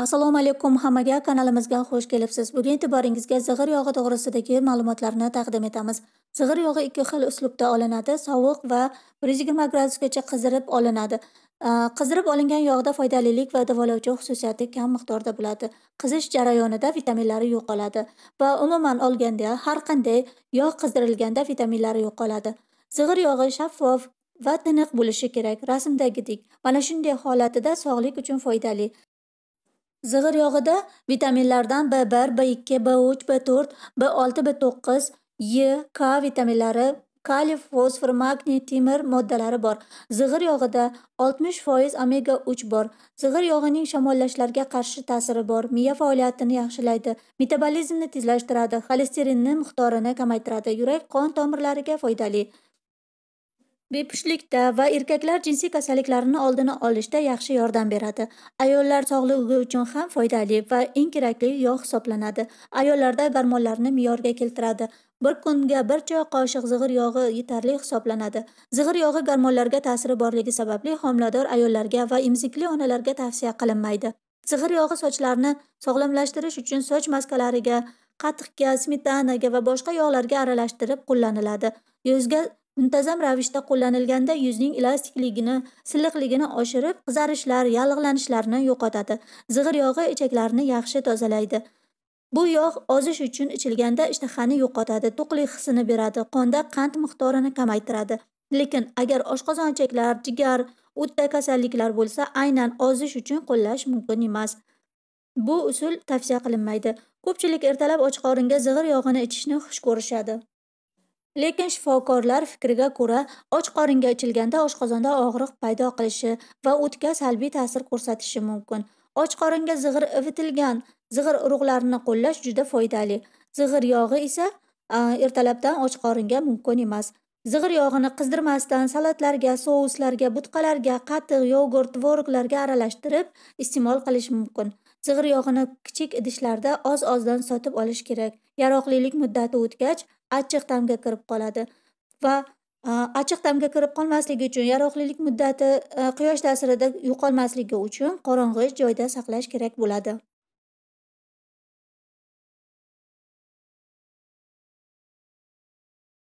assalomu alaykum hammaga kanalimizga xush kelibsiz bugun e'tiboringizga zig'ir yog'i to'g'risidagi ma'lumotlarni taqdim etamiz zig'ir yog'i ikki xil uslubda olinadi sovuq va bir yuz yigirma gradusgacha qizdirib olinadi qizdirib olingan yog'da foydalilik va davolovchi xususiyati kam miqdorda bo'ladi qizish jarayonida vitaminlari yo'qoladi va umuman olganda har qanday yog' qizdirilganda vitaminlari yo'qoladi zig'ir yog'i shaffof va tiniq bo'lishi kerak rasmdagidek mana shunday holatida sog'liq uchun foydali Zig'ir yog'ida vitaminlardan B1, B2, B3, B4, B6, B9, E, K vitaminlari, kaliy, fosfor, magniy, temir moddalari bor. Zig'ir yog'ida 60% omega 3 bor. Zig'ir yog'ining shamollashlarga qarshi ta'siri bor. Miya faoliyatini yaxshilaydi, metabolizmni tezlashtiradi, xolesterinning miqdorini kamaytiradi, yurak qon tomirlariga foydali. bepushtlikda va erkaklar jinsiy kasalliklarini oldini olishda yaxshi yordam beradi ayollar sog'lig'i uchun ham foydali va eng kerakli yog' hisoblanadi ayollarda gormonlarni me'yorga keltiradi bir kunga bir choy qoshiq zig'ir yog'i yetarli hisoblanadi zig'ir yog'i gormonlarga ta'siri borligi sababli homilador ayollarga va emizikli onalarga tavsiya qilinmaydi zig'ir yog'i sochlarni sog'lomlashtirish uchun soch maskalariga qatiqga smetanaga va boshqa yog'larga aralashtirib qo'llaniladi yuzga muntazam ravishda qo'llanilganda yuzning elastikligini silliqligini oshirib qizarishlar yallig'lanishlarni yo'qotadi zig'ir yog'i ichaklarni yaxshi tozalaydi bu yog' ozish uchun ichilganda ishtahani yo'qotadi to'qlik hissini beradi qonda qand miqdorini kamaytiradi lekin agar oshqozon ichaklar jigar o'tda kasalliklar bo'lsa aynan ozish uchun qo'llash mumkin emas bu usul tavsiya qilinmaydi ko'pchilik ertalab och qoringa zig'ir yog'ini ichishni xush ko'rishadi Lekin shifokorlar fikriga ko'ra, och qoringa ichilganda oshqozonda og'riq paydo qilishi va o'tga salbiy ta'sir ko'rsatishi mumkin. Och qoringa zig'ir ivitilgan zig'ir urug'larini qo'llash juda foydali. Zig'ir yog'i esa ertalabdan och qoringa mumkin emas. Zig'ir yog'ini qizdirmasdan salatlarga, souslarga, butqalarga, qatiq, yogurt, tvorglarga aralashtirib iste'mol qilish mumkin. Zig'ir yog'ini kichik idishlarda oz-ozdan sotib olish kerak. Yaroqlilik muddati o'tgach, achchiq ta'mga kirib qoladi va e, achchiq ta'mga kirib qolmasligi uchun yaroqlilik muddati e, quyosh ta'sirida yo'qolmasligi uchun qorong'i joyda saqlash kerak bo'ladi